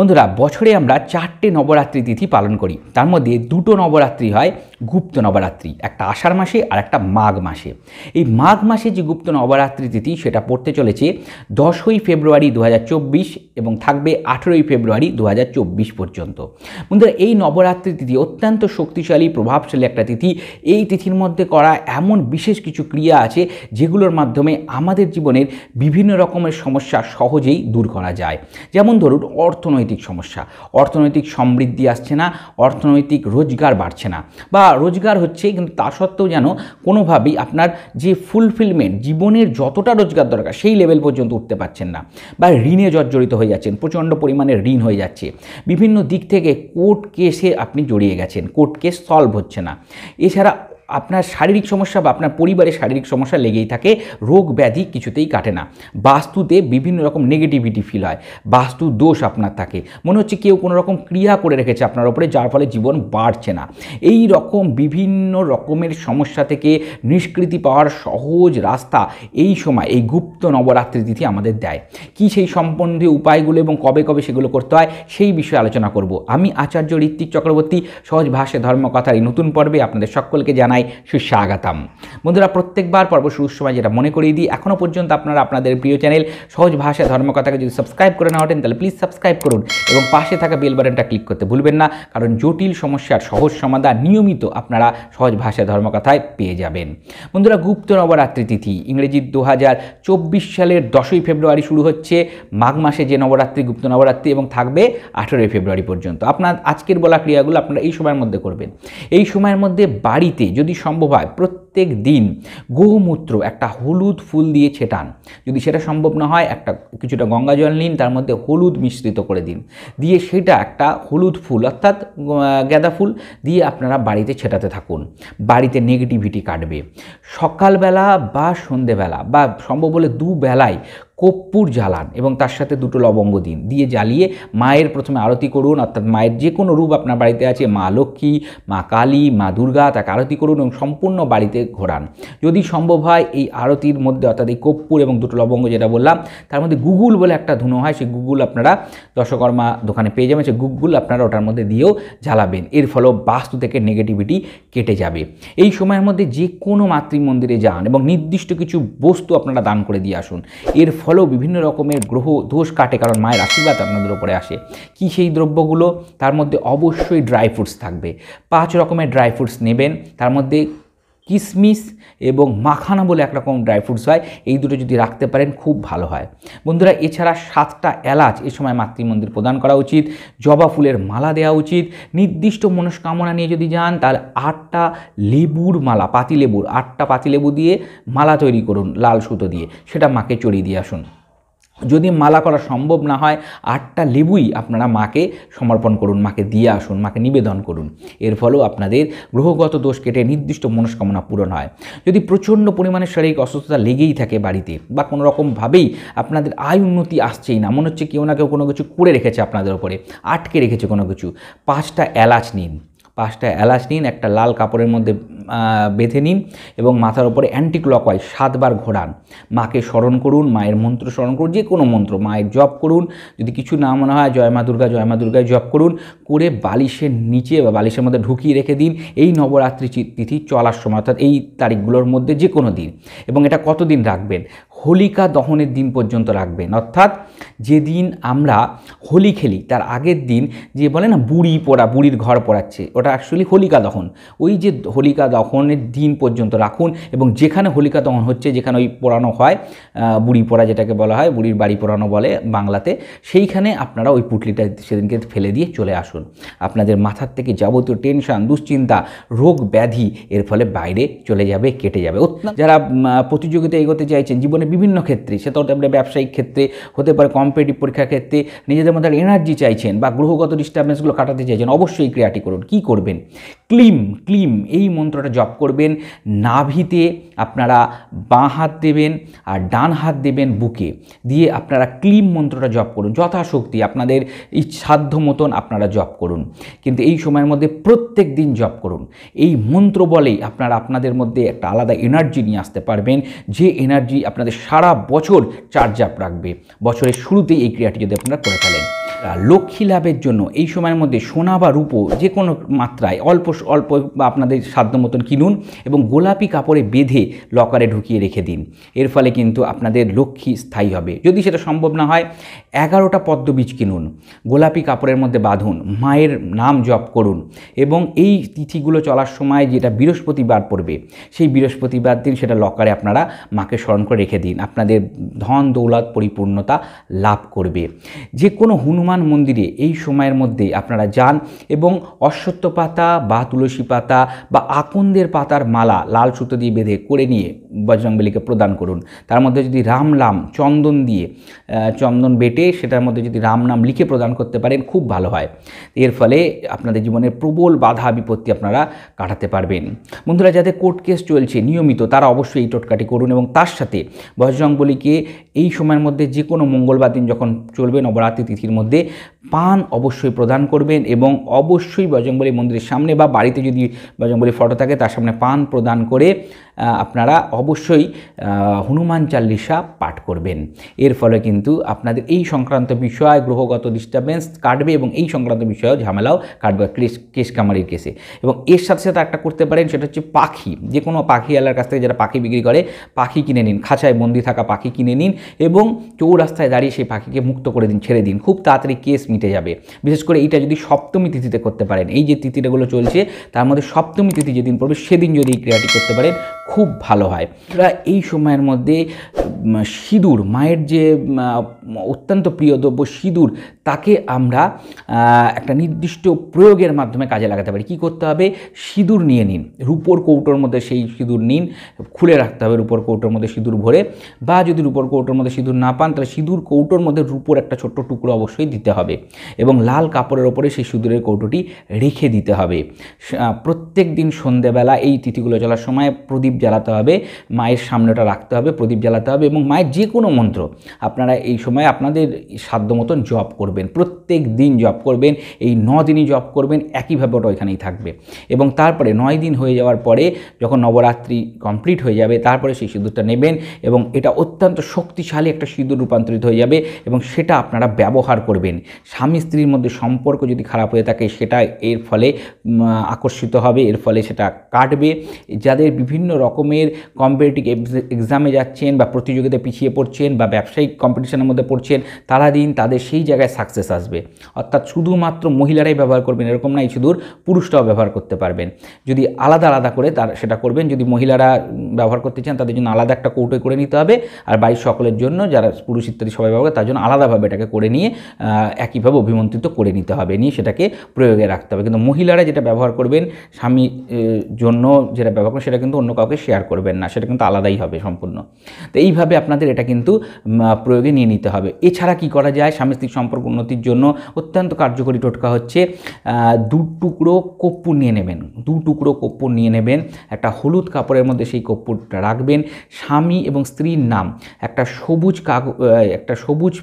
বন্ধুরা বছরে আমরা চারটে নবরাত্রি তিথি পালন করি তার মধ্যে দুটো নবরাত্রি হয় গুপ্ত নবরাত্রি একটা আষাঢ় মাসে আর একটা মাঘ মাসে এই মাঘ মাসে যে গুপ্ত নবরাত্রি তিথি সেটা পড়তে চলেছে দশই ফেব্রুয়ারি দু এবং থাকবে আঠেরোই ফেব্রুয়ারি দু পর্যন্ত বন্ধুরা এই নবরাত্রি তিথি অত্যন্ত শক্তিশালী প্রভাবশালী একটা তিথি এই তিথির মধ্যে করা এমন বিশেষ কিছু ক্রিয়া আছে যেগুলোর মাধ্যমে আমাদের জীবনের বিভিন্ন রকমের সমস্যা সহজেই দূর করা যায় যেমন ধরুন অর্থনৈতিক সমস্যা অর্থনৈতিক সমৃদ্ধি আসছে না অর্থনৈতিক রোজগার বাড়ছে না বা রোজগার হচ্ছে কিন্তু তা সত্ত্বেও যেন কোনোভাবেই আপনার যে ফুলফিলমেন্ট জীবনের যতটা রোজগার দরকার সেই লেভেল পর্যন্ত উঠতে পারছেন না বা ঋণে জর্জরিত হয়ে যাচ্ছেন প্রচণ্ড পরিমাণে ঋণ হয়ে যাচ্ছে বিভিন্ন দিক থেকে কোর্ট কেসে আপনি জড়িয়ে গেছেন কোর্ট কেস সলভ হচ্ছে না এছাড়া আপনার শারীরিক সমস্যা বা আপনার পরিবারের শারীরিক সমস্যা লেগেই থাকে রোগ ব্যাধি কিছুতেই কাটে না বাস্তুতে বিভিন্ন রকম নেগেটিভিটি ফিল হয় বাস্তু দোষ আপনার থাকে মনে হচ্ছে কেউ কোনো রকম ক্রিয়া করে রেখেছে আপনার ওপরে যার ফলে জীবন বাড়ছে না এই রকম বিভিন্ন রকমের সমস্যা থেকে নিষ্কৃতি পাওয়ার সহজ রাস্তা এই সময় এই গুপ্ত নবরাত্রি তিথি আমাদের দেয় কি সেই সম্বন্ধীয় উপায়গুলো এবং কবে কবে সেগুলো করতে হয় সেই বিষয়ে আলোচনা করব আমি আচার্য ঋত্বিক চক্রবর্তী সহজ ভাষা ধর্মকথার এই নতুন পর্বে আপনাদের সকলকে জানাই জানাই সুস্বাগতম বন্ধুরা প্রত্যেকবার পর্ব শুরুর সময় যেটা মনে করিয়ে দিই এখনও পর্যন্ত আপনারা আপনাদের প্রিয় চ্যানেল সহজ ভাষা ধর্মকথাকে যদি সাবস্ক্রাইব করে না হতেন তাহলে প্লিজ সাবস্ক্রাইব করুন এবং পাশে থাকা বেল বাটনটা ক্লিক করতে ভুলবেন না কারণ জটিল সমস্যার সহজ সমাধান নিয়মিত আপনারা সহজ ভাষা ধর্মকথায় পেয়ে যাবেন বন্ধুরা গুপ্ত নবরাত্রি তিথি ইংরেজি দু সালের দশই ফেব্রুয়ারি শুরু হচ্ছে মাঘ মাসে যে নবরাত্রি গুপ্ত নবরাত্রি এবং থাকবে আঠেরোই ফেব্রুয়ারি পর্যন্ত আপনার আজকের বলা ক্রিয়াগুলো আপনারা এই সময়ের মধ্যে করবেন এই সময়ের মধ্যে বাড়িতে যদি যদি সম্ভব হয় প্রত্যেক প্রত্যেক দিন গোমূত্র একটা হলুদ ফুল দিয়ে ছেটান যদি সেটা সম্ভব না হয় একটা কিছুটা গঙ্গা জল নিন তার মধ্যে হলুদ মিশ্রিত করে দিন দিয়ে সেটা একটা হলুদ ফুল অর্থাৎ গাঁদা ফুল দিয়ে আপনারা বাড়িতে ছেটাতে থাকুন বাড়িতে নেগেটিভিটি কাটবে সকালবেলা বা সন্ধেবেলা বা সম্ভব হলে দুবেলায় কর্পূর জ্বালান এবং তার সাথে দুটো লবঙ্গ দিন দিয়ে জ্বালিয়ে মায়ের প্রথমে আরতি করুন অর্থাৎ মায়ের যে কোনো রূপ আপনার বাড়িতে আছে মা লক্ষ্মী মা কালী মা দুর্গা তাকে আরতি করুন এবং সম্পূর্ণ বাড়িতে মধ্যে ঘোরান যদি সম্ভব হয় এই আরতির মধ্যে অর্থাৎ এই কর্পূর এবং দুটো লবঙ্গ যেটা বললাম তার মধ্যে গুগল বলে একটা ধুনো হয় সেই গুগল আপনারা দশকর্মা দোকানে পেয়ে যাবেন সেই গুগল আপনারা ওটার মধ্যে দিয়েও জ্বালাবেন এর ফলেও বাস্তু থেকে নেগেটিভিটি কেটে যাবে এই সময়ের মধ্যে যে কোনো মাতৃ মন্দিরে যান এবং নির্দিষ্ট কিছু বস্তু আপনারা দান করে দিয়ে আসুন এর ফলেও বিভিন্ন রকমের গ্রহ দোষ কাটে কারণ মায়ের আশীর্বাদ আপনাদের ওপরে আসে কি সেই দ্রব্যগুলো তার মধ্যে অবশ্যই ড্রাই ফ্রুটস থাকবে পাঁচ রকমের ড্রাই ফ্রুটস নেবেন তার মধ্যে কিশমিশ এবং মাখানা বলে একরকম ড্রাই ফ্রুটস হয় এই দুটো যদি রাখতে পারেন খুব ভালো হয় বন্ধুরা এছাড়া সাতটা এলাচ এ সময় মাতৃমন্দির প্রদান করা উচিত জবা ফুলের মালা দেওয়া উচিত নির্দিষ্ট মনস্কামনা নিয়ে যদি যান তাহলে আটটা লেবুর মালা পাতিলেবুর আটটা পাতিলেবু দিয়ে মালা তৈরি করুন লাল সুতো দিয়ে সেটা মাকে চড়িয়ে দিয়ে আসুন যদি মালা করা সম্ভব না হয় আটটা লেবুই আপনারা মাকে সমর্পণ করুন মাকে দিয়ে আসুন মাকে নিবেদন করুন এর ফলেও আপনাদের গ্রহগত দোষ কেটে নির্দিষ্ট মনস্কামনা পূরণ হয় যদি প্রচণ্ড পরিমাণে শারীরিক অসুস্থতা লেগেই থাকে বাড়িতে বা কোনো রকমভাবেই আপনাদের আয় উন্নতি আসছেই না মনে হচ্ছে কেউ না কেউ কোনো কিছু করে রেখেছে আপনাদের ওপরে আটকে রেখেছে কোনো কিছু পাঁচটা এলাচ নিন পাঁচটা এলাচ নিন একটা লাল কাপড়ের মধ্যে বেঁধে নিন এবং মাথার উপরে অ্যান্টি হয় সাতবার ঘোরান মাকে স্মরণ করুন মায়ের মন্ত্র স্মরণ করুন যে কোনো মন্ত্র মায়ের জপ করুন যদি কিছু না মনে হয় জয় মা দুর্গা জয় মা দুর্গায় জপ করুন করে বালিশের নিচে বা বালিশের মধ্যে ঢুকিয়ে রেখে দিন এই নবরাত্রি তিথি চলার সময় অর্থাৎ এই তারিখগুলোর মধ্যে যে কোনো দিন এবং এটা কতদিন রাখবেন হোলিকা দহনের দিন পর্যন্ত রাখবেন অর্থাৎ যেদিন আমরা হোলি খেলি তার আগের দিন যে বলে না বুড়ি পোড়া বুড়ির ঘর পোড়াচ্ছে ওটা অ্যাকচুয়ালি হোলিকা দহন ওই যে হোলিকা দহনের দিন পর্যন্ত রাখুন এবং যেখানে হোলিকা দহন হচ্ছে যেখানে ওই পোড়ানো হয় বুড়ি পোড়া যেটাকে বলা হয় বুড়ির বাড়ি পোড়ানো বলে বাংলাতে সেইখানে আপনারা ওই পুটলিটা সেদিনকে ফেলে দিয়ে চলে আসুন আপনাদের মাথার থেকে যাবতীয় টেনশান দুশ্চিন্তা রোগ ব্যাধি এর ফলে বাইরে চলে যাবে কেটে যাবে যারা প্রতিযোগিতা এগোতে চাইছেন জীবনে বিভিন্ন ক্ষেত্রে সে তো ব্যবসায়িক ক্ষেত্রে হতে পারে কম্পিটিভ পরীক্ষার ক্ষেত্রে নিজেদের মধ্যে এনার্জি চাইছেন বা গ্রহগত ডিস্টারবেন্সগুলো কাটাতে চাইছেন অবশ্যই ক্রিয়াটি করুন কী করবেন ক্লিম ক্লিম এই মন্ত্রটা জপ করবেন নাভিতে আপনারা বাঁ হাত দেবেন আর ডান হাত দেবেন বুকে দিয়ে আপনারা ক্লিম মন্ত্রটা জপ করুন যথাশক্তি আপনাদের সাধ্য মতন আপনারা জপ করুন কিন্তু এই সময়ের মধ্যে প্রত্যেক দিন জপ করুন এই মন্ত্র বলেই আপনারা আপনাদের মধ্যে একটা আলাদা এনার্জি নিয়ে আসতে পারবেন যে এনার্জি আপনাদের সারা বছর চার্জ আপ রাখবে বছরের শুরুতেই এই ক্রিয়াটি যদি আপনারা করে ফেলেন লক্ষ্মী লাভের জন্য এই সময়ের মধ্যে সোনা বা রূপো যে কোনো মাত্রায় অল্প অল্প বা আপনাদের সাধ্য মতন কিনুন এবং গোলাপি কাপড়ে বেঁধে লকারে ঢুকিয়ে রেখে দিন এর ফলে কিন্তু আপনাদের লক্ষ্মী স্থায়ী হবে যদি সেটা সম্ভব না হয় এগারোটা পদ্মবীজ কিনুন গোলাপি কাপড়ের মধ্যে বাঁধুন মায়ের নাম জপ করুন এবং এই তিথিগুলো চলার সময় যেটা বৃহস্পতিবার পড়বে সেই বৃহস্পতিবার দিন সেটা লকারে আপনারা মাকে স্মরণ করে রেখে দিন আপনাদের ধন দৌলত পরিপূর্ণতা লাভ করবে যে কোনো হনুমান হনুমান মন্দিরে এই সময়ের মধ্যে আপনারা যান এবং অশ্বত্থ পাতা বা তুলসী পাতা বা আকন্দের পাতার মালা লাল সুতো দিয়ে বেঁধে করে নিয়ে বজরংবলীকে প্রদান করুন তার মধ্যে যদি রাম নাম চন্দন দিয়ে চন্দন বেটে সেটার মধ্যে যদি রাম নাম লিখে প্রদান করতে পারেন খুব ভালো হয় এর ফলে আপনাদের জীবনের প্রবল বাধা বিপত্তি আপনারা কাটাতে পারবেন বন্ধুরা যাদের কোর্ট কেস চলছে নিয়মিত তারা অবশ্যই এই টোটকাটি করুন এবং তার সাথে বজরংবলীকে এই সময়ের মধ্যে যে কোনো মঙ্গলবার দিন যখন চলবে নবরাত্রি তিথির মধ্যে или পান অবশ্যই প্রদান করবেন এবং অবশ্যই বজরংবলী মন্দিরের সামনে বা বাড়িতে যদি বজরংবলী ফটো থাকে তার সামনে পান প্রদান করে আপনারা অবশ্যই হনুমান চাল্লিশা পাঠ করবেন এর ফলে কিন্তু আপনাদের এই সংক্রান্ত বিষয় গ্রহগত ডিস্টারবেন্স কাটবে এবং এই সংক্রান্ত বিষয়েও ঝামেলাও কাটবে কেশ কেস কামারির কেসে এবং এর সাথে সাথে একটা করতে পারেন সেটা হচ্ছে পাখি যে কোনো পাখিওয়ালার কাছ থেকে যারা পাখি বিক্রি করে পাখি কিনে নিন খাঁচায় বন্দি থাকা পাখি কিনে নিন এবং চৌরাস্তায় দাঁড়িয়ে সেই পাখিকে মুক্ত করে দিন ছেড়ে দিন খুব তাড়াতাড়ি কেস মিটে যাবে বিশেষ করে এটা যদি সপ্তমী তিথিতে করতে পারেন এই যে তিথিটাগুলো চলছে তার মধ্যে সপ্তমী তিথি যেদিন পড়বে সেদিন যদি এই ক্রিয়াটি করতে পারেন খুব ভালো হয় এই সময়ের মধ্যে সিঁদুর মায়ের যে অত্যন্ত প্রিয় দ্রব্য সিঁদুর তাকে আমরা একটা নির্দিষ্ট প্রয়োগের মাধ্যমে কাজে লাগাতে পারি কি করতে হবে সিঁদুর নিয়ে নিন রূপোর কৌটোর মধ্যে সেই সিঁদুর নিন খুলে রাখতে হবে রূপোর কৌটোর মধ্যে সিঁদুর ভরে বা যদি রূপোর কৌটোর মধ্যে সিঁদুর না পান তাহলে সিঁদুর কৌটোর মধ্যে রূপোর একটা ছোট্ট টুকরো অবশ্যই দিতে হবে এবং লাল কাপড়ের ওপরে সেই সিঁদুরের কৌটোটি রেখে দিতে হবে প্রত্যেক দিন সন্ধেবেলা এই তিথিগুলো চলার সময় প্রদীপ জ্বালাতে হবে মায়ের সামনেটা রাখতে হবে প্রদীপ জ্বালাতে হবে এবং মায়ের যে কোনো মন্ত্র আপনারা এই সময় আপনাদের সাধ্য মতন জপ করবেন প্রত্যেক দিন জপ করবেন এই ন দিনই জপ করবেন একইভাবে ওটা ওইখানেই থাকবে এবং তারপরে নয় দিন হয়ে যাওয়ার পরে যখন নবরাত্রি কমপ্লিট হয়ে যাবে তারপরে সেই সিঁদুরটা নেবেন এবং এটা অত্যন্ত শক্তিশালী একটা সিঁদুর রূপান্তরিত হয়ে যাবে এবং সেটা আপনারা ব্যবহার করবেন স্বামী স্ত্রীর মধ্যে সম্পর্ক যদি খারাপ হয়ে থাকে সেটা এর ফলে আকর্ষিত হবে এর ফলে সেটা কাটবে যাদের বিভিন্ন রকমের কম্পিটিটিভ এক্সামে যাচ্ছেন বা প্রতিযোগিতা পিছিয়ে পড়ছেন বা ব্যবসায়িক কম্পিটিশনের মধ্যে পড়ছেন তারা দিন তাদের সেই জায়গায় সাকসেস আসবে অর্থাৎ শুধুমাত্র মহিলারাই ব্যবহার করবেন এরকম নাই শুধু পুরুষরাও ব্যবহার করতে পারবেন যদি আলাদা আলাদা করে তার সেটা করবেন যদি মহিলারা ব্যবহার করতে চান তাদের জন্য আলাদা একটা কৌটো করে নিতে হবে আর বাইর সকলের জন্য যারা পুরুষ ইত্যাদি সবাই ব্যবহার তার জন্য আলাদাভাবে এটাকে করে নিয়ে একই কীভাবে অভিমন্ত্রিত করে নিতে হবে নিয়ে সেটাকে প্রয়োগে রাখতে হবে কিন্তু মহিলারা যেটা ব্যবহার করবেন স্বামী জন্য যেটা ব্যবহার করবেন সেটা কিন্তু অন্য কাউকে শেয়ার করবেন না সেটা কিন্তু আলাদাই হবে সম্পূর্ণ তো এইভাবে আপনাদের এটা কিন্তু প্রয়োগে নিয়ে নিতে হবে এছাড়া কি করা যায় স্বামী স্ত্রী সম্পর্ক উন্নতির জন্য অত্যন্ত কার্যকরী টোটকা হচ্ছে দু টুকরো কপ্পুর নিয়ে নেবেন দু টুকরো কর্পূর নিয়ে নেবেন একটা হলুদ কাপড়ের মধ্যে সেই কপ্পুরটা রাখবেন স্বামী এবং স্ত্রীর নাম একটা সবুজ কাগজ একটা সবুজ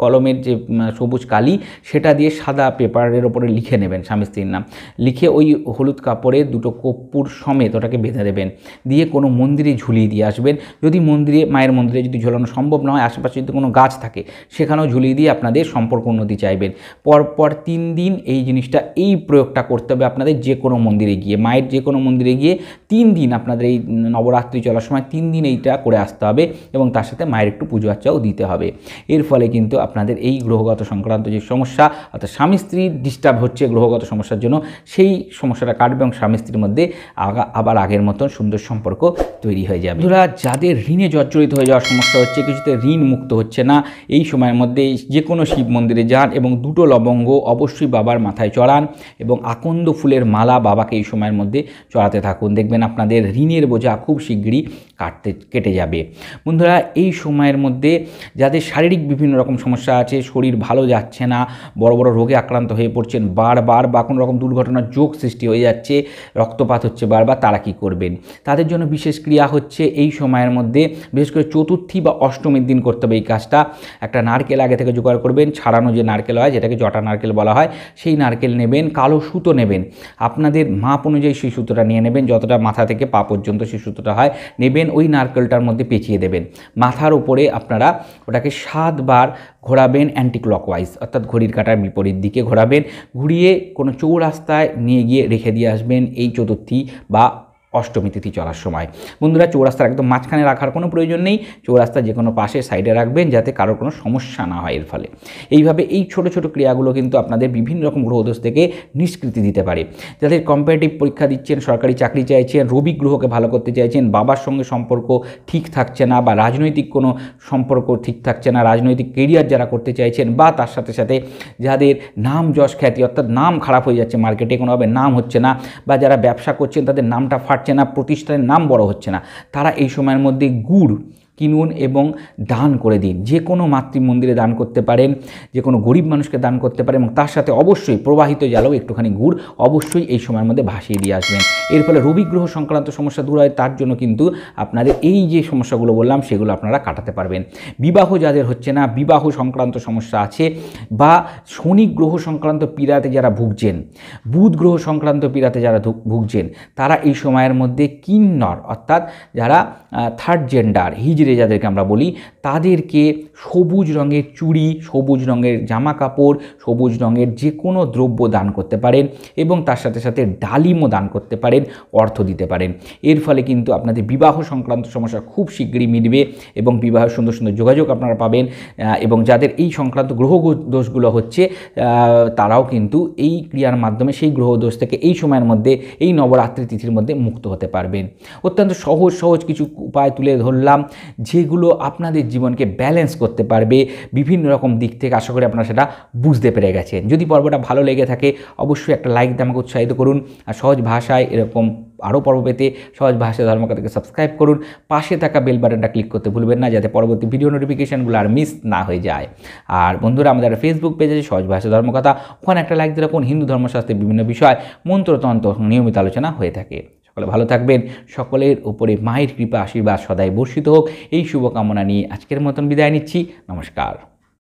কলমের যে সবুজ কালি সেটা দিয়ে সাদা পেপারের ওপরে লিখে নেবেন স্বামী স্ত্রীর নাম লিখে ওই হলুদ কাপড়ে দুটো কপ্পুর সমেত ওটাকে বেঁধে দেবেন দিয়ে কোনো মন্দিরে ঝুলিয়ে দিয়ে আসবেন যদি মন্দিরে মায়ের মন্দিরে যদি ঝোলানো সম্ভব না হয় আশেপাশে যদি কোনো গাছ থাকে সেখানেও ঝুলিয়ে দিয়ে আপনাদের সম্পর্ক উন্নতি চাইবেন পরপর তিন দিন এই জিনিসটা এই প্রয়োগটা করতে হবে আপনাদের যে কোনো মন্দিরে গিয়ে মায়ের যে কোনো মন্দিরে গিয়ে তিন দিন আপনাদের এই নবরাত্রি চলার সময় তিন দিন এইটা করে আসতে হবে এবং তার সাথে মায়ের একটু পুজো আর্চাও দিতে হবে এর ফলে কিন্তু কিন্তু আপনাদের এই গ্রহগত সংক্রান্ত যে সমস্যা অর্থাৎ স্বামী স্ত্রীর ডিস্টার্ব হচ্ছে গ্রহগত সমস্যার জন্য সেই সমস্যাটা কাটবে এবং স্বামী স্ত্রীর মধ্যে আবার আগের মতন সুন্দর সম্পর্ক তৈরি হয়ে যাবে বন্ধুরা যাদের ঋণে জর্জরিত হয়ে যাওয়ার সমস্যা হচ্ছে কিছুতে ঋণ মুক্ত হচ্ছে না এই সময়ের মধ্যে যে কোনো শিব মন্দিরে যান এবং দুটো লবঙ্গ অবশ্যই বাবার মাথায় চড়ান এবং আকন্দ ফুলের মালা বাবাকে এই সময়ের মধ্যে চড়াতে থাকুন দেখবেন আপনাদের ঋণের বোঝা খুব শীঘ্রই কাটতে কেটে যাবে বন্ধুরা এই সময়ের মধ্যে যাদের শারীরিক বিভিন্ন রকম সমস্যা আছে শরীর ভালো যাচ্ছে না বড় বড় রোগে আক্রান্ত হয়ে পড়ছেন বারবার বা কোনো রকম দুর্ঘটনার যোগ সৃষ্টি হয়ে যাচ্ছে রক্তপাত হচ্ছে বারবার তারা কী করবেন তাদের জন্য বিশেষ ক্রিয়া হচ্ছে এই সময়ের মধ্যে বিশেষ করে চতুর্থী বা অষ্টমীর দিন করতে হবে এই কাজটা একটা নারকেল আগে থেকে জোগাড় করবেন ছাড়ানো যে নারকেল হয় যেটাকে জটা নারকেল বলা হয় সেই নারকেল নেবেন কালো সুতো নেবেন আপনাদের মাপ অনুযায়ী সেই সুতোটা নিয়ে নেবেন যতটা মাথা থেকে পা পর্যন্ত সেই সুতোটা হয় নেবেন ওই নারকেলটার মধ্যে পেঁচিয়ে দেবেন মাথার উপরে আপনারা ওটাকে সাতবার ঘোরাবেন অ্যান্টি ওয়াইজ অর্থাৎ ঘড়ির কাঁটার বিপরীত দিকে ঘোরাবেন ঘুরিয়ে কোনো চৌরাস্তায় নিয়ে গিয়ে রেখে দিয়ে আসবেন এই চতুর্থী বা অষ্টমী তিথি চলার সময় বন্ধুরা চৌরাস্তার একদম মাঝখানে রাখার কোনো প্রয়োজন নেই চৌরাস্তা যে কোনো পাশে সাইডে রাখবেন যাতে কারোর কোনো সমস্যা না হয় এর ফলে এইভাবে এই ছোট ছোট ক্রিয়াগুলো কিন্তু আপনাদের বিভিন্ন রকম গ্রহদোষ থেকে নিষ্কৃতি দিতে পারে যাদের কম্পিটিভ পরীক্ষা দিচ্ছেন সরকারি চাকরি চাইছেন রবি গ্রহকে ভালো করতে চাইছেন বাবার সঙ্গে সম্পর্ক ঠিক থাকছে না বা রাজনৈতিক কোনো সম্পর্ক ঠিক থাকছে না রাজনৈতিক কেরিয়ার যারা করতে চাইছেন বা তার সাথে সাথে যাদের নাম যশ খ্যাতি অর্থাৎ নাম খারাপ হয়ে যাচ্ছে মার্কেটে কোনোভাবে নাম হচ্ছে না বা যারা ব্যবসা করছেন তাদের নামটা ফাট পারছে না প্রতিষ্ঠানের নাম বড় হচ্ছে না তারা এই সময়ের মধ্যে গুড় কিনুন এবং দান করে দিন যে কোনো মাতৃ মন্দিরে দান করতে পারেন যে কোনো গরিব মানুষকে দান করতে পারেন এবং তার সাথে অবশ্যই প্রবাহিত জ্বালাও একটুখানি গুড় অবশ্যই এই সময়ের মধ্যে ভাসিয়ে দিয়ে আসবেন এর ফলে রবি গ্রহ সংক্রান্ত সমস্যা দূর হয় তার জন্য কিন্তু আপনাদের এই যে সমস্যাগুলো বললাম সেগুলো আপনারা কাটাতে পারবেন বিবাহ যাদের হচ্ছে না বিবাহ সংক্রান্ত সমস্যা আছে বা শনি গ্রহ সংক্রান্ত পীড়াতে যারা ভুগছেন বুধ গ্রহ সংক্রান্ত পীড়াতে যারা ভুগছেন তারা এই সময়ের মধ্যে কিন্নর অর্থাৎ যারা থার্ড জেন্ডার হিজ মিসিরে যাদেরকে আমরা বলি তাদেরকে সবুজ রঙের চুড়ি সবুজ রঙের জামা কাপড় সবুজ রঙের যে কোনো দ্রব্য দান করতে পারেন এবং তার সাথে সাথে ডালিমও দান করতে পারেন অর্থ দিতে পারেন এর ফলে কিন্তু আপনাদের বিবাহ সংক্রান্ত সমস্যা খুব শীঘ্রই মিটবে এবং বিবাহ সুন্দর সুন্দর যোগাযোগ আপনারা পাবেন এবং যাদের এই সংক্রান্ত গ্রহ দোষগুলো হচ্ছে তারাও কিন্তু এই ক্রিয়ার মাধ্যমে সেই গ্রহ দোষ থেকে এই সময়ের মধ্যে এই নবরাত্রি তিথির মধ্যে মুক্ত হতে পারবেন অত্যন্ত সহজ সহজ কিছু উপায় তুলে ধরলাম যেগুলো আপনাদের জীবনকে ব্যালেন্স করতে পারবে বিভিন্ন রকম দিক থেকে আশা করি আপনারা সেটা বুঝতে পেরে গেছেন যদি পর্বটা ভালো লেগে থাকে অবশ্যই একটা লাইক দিয়ে আমাকে উৎসাহিত করুন আর সহজ ভাষায় এরকম আরও পর্ব পেতে সহজ ভাষা ধর্মকথাকে সাবস্ক্রাইব করুন পাশে থাকা বেল বাটনটা ক্লিক করতে ভুলবেন না যাতে পরবর্তী ভিডিও নোটিফিকেশানগুলো আর মিস না হয়ে যায় আর বন্ধুরা আমাদের ফেসবুক পেজ আছে সহজ ভাষা ধর্মকথা ওখানে একটা লাইক দিয়ে রাখুন হিন্দু ধর্মশাস্ত্রের বিভিন্ন বিষয় মন্ত্রতন্ত্র নিয়মিত আলোচনা হয়ে থাকে সকলে ভালো থাকবেন সকলের উপরে মায়ের কৃপা আশীর্বাদ সদাই বর্ষিত হোক এই শুভকামনা নিয়ে আজকের মতন বিদায় নিচ্ছি নমস্কার